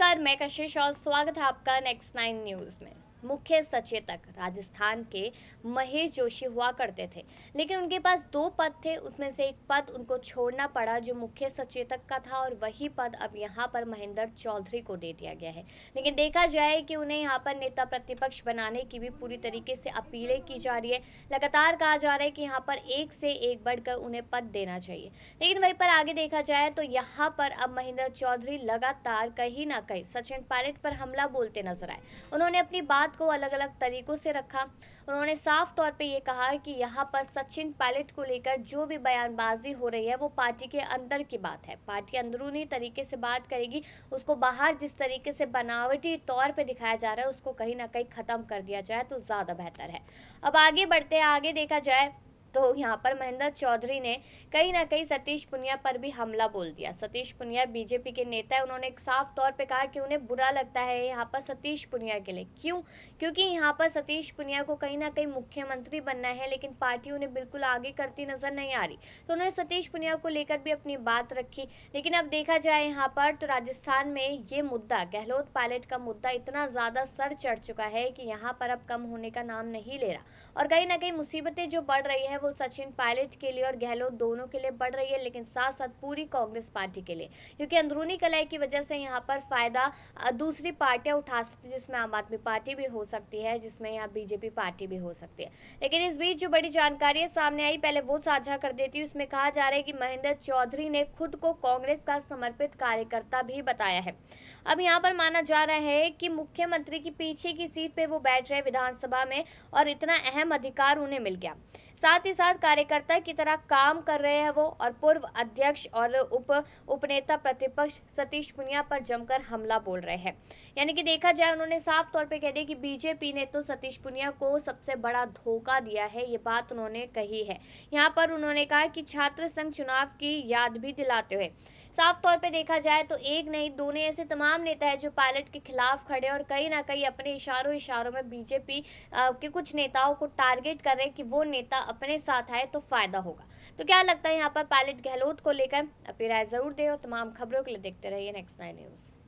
नमस्कार मैं कशिश और स्वागत है आपका नेक्स्ट नाइन न्यूज़ में मुख्य सचेतक राजस्थान के महेश जोशी हुआ करते थे लेकिन उनके पास दो पद थे उसमें से एक पद उनको छोड़ना पड़ा जो मुख्य सचेतक का था और वही पद अब यहाँ पर महेंद्र चौधरी को दे दिया गया है लेकिन देखा जाए कि उन्हें यहाँ पर नेता प्रतिपक्ष बनाने की भी पूरी तरीके से अपीलें की जा रही है लगातार कहा जा रहा है कि यहाँ पर एक से एक बढ़कर उन्हें पद देना चाहिए लेकिन वहीं पर आगे देखा जाए तो यहाँ पर अब महेंद्र चौधरी लगातार कहीं ना कहीं सचिन पायलट पर हमला बोलते नजर आए उन्होंने अपनी बात बात को अलग अलग तरीक़ों से रखा उन्होंने साफ तौर पे ये कहा कि यहाँ पर सचिन पायलट को लेकर जो भी बयानबाजी हो रही है वो पार्टी के अंदर की बात है पार्टी अंदरूनी तरीके से बात करेगी उसको बाहर जिस तरीके से बनावटी तौर पे दिखाया जा रहा है उसको कहीं ना कहीं ख़त्म कर दिया जाए तो ज़्यादा बेहतर है अब आगे बढ़ते आगे देखा जाए तो यहाँ पर महेंद्र चौधरी ने कहीं ना कहीं सतीश पुनिया पर भी हमला बोल दिया सतीश पुनिया बीजेपी के नेता है उन्होंने साफ तौर पे कहा कि उन्हें बुरा लगता है यहाँ पर सतीश पुनिया के लिए क्यों क्योंकि यहाँ पर सतीश पुनिया को कहीं ना कहीं मुख्यमंत्री बनना है लेकिन पार्टी उन्हें बिल्कुल आगे करती नजर नहीं आ रही तो उन्होंने सतीश पुनिया को लेकर भी अपनी बात रखी लेकिन अब देखा जाए यहाँ पर तो राजस्थान में ये मुद्दा गहलोत पायलट का मुद्दा इतना ज़्यादा सर चढ़ चुका है कि यहाँ पर अब कम होने का नाम नहीं ले रहा और कहीं ना कहीं मुसीबतें जो बढ़ रही है वो वो सचिन पायलट के लिए और गहलोत दोनों के लिए बढ़ रही है लेकिन साथ साथ पूरी कांग्रेस पार्टी के लिए क्योंकि अंदरूनी कलह की वजह से यहाँ पर फ़ायदा दूसरी पार्टियां उठा सकती है जिसमें आम आदमी पार्टी भी हो सकती है जिसमें यहाँ बीजेपी पार्टी भी हो सकती है लेकिन इस बीच जो बड़ी जानकारी सामने आई पहले वो साझा कर देती हूँ उसमें कहा जा रहा है कि महेंद्र चौधरी ने खुद को कांग्रेस का समर्पित कार्यकर्ता भी बताया है अब यहाँ पर माना जा रहा है कि मुख्यमंत्री की पीछे की सीट पे वो बैठ रहे विधानसभा में और इतना अहम अधिकार उन्हें मिल गया साथ ही साथ कार्यकर्ता की तरह काम कर रहे हैं वो और पूर्व अध्यक्ष और उप उपनेता प्रतिपक्ष सतीश पुनिया पर जमकर हमला बोल रहे हैं यानी कि देखा जाए उन्होंने साफ तौर पे कह दिया कि बीजेपी ने तो सतीश पुनिया को सबसे बड़ा धोखा दिया है ये बात उन्होंने कही है यहाँ पर उन्होंने कहा कि छात्र संघ चुनाव की याद भी दिलाते हुए साफ तौर पे देखा जाए तो एक नहीं दो नहीं ऐसे तमाम नेता है जो पायलट के खिलाफ खड़े और कहीं ना कहीं अपने इशारों इशारों में बीजेपी के कुछ नेताओं को टारगेट कर रहे हैं कि वो नेता अपने साथ आए तो फ़ायदा होगा तो क्या लगता है यहाँ पर पायलट गहलोत को लेकर अपनी राय ज़रूर दे और तमाम खबरों के लिए देखते रहिए नेक्स्ट नाइन न्यूज़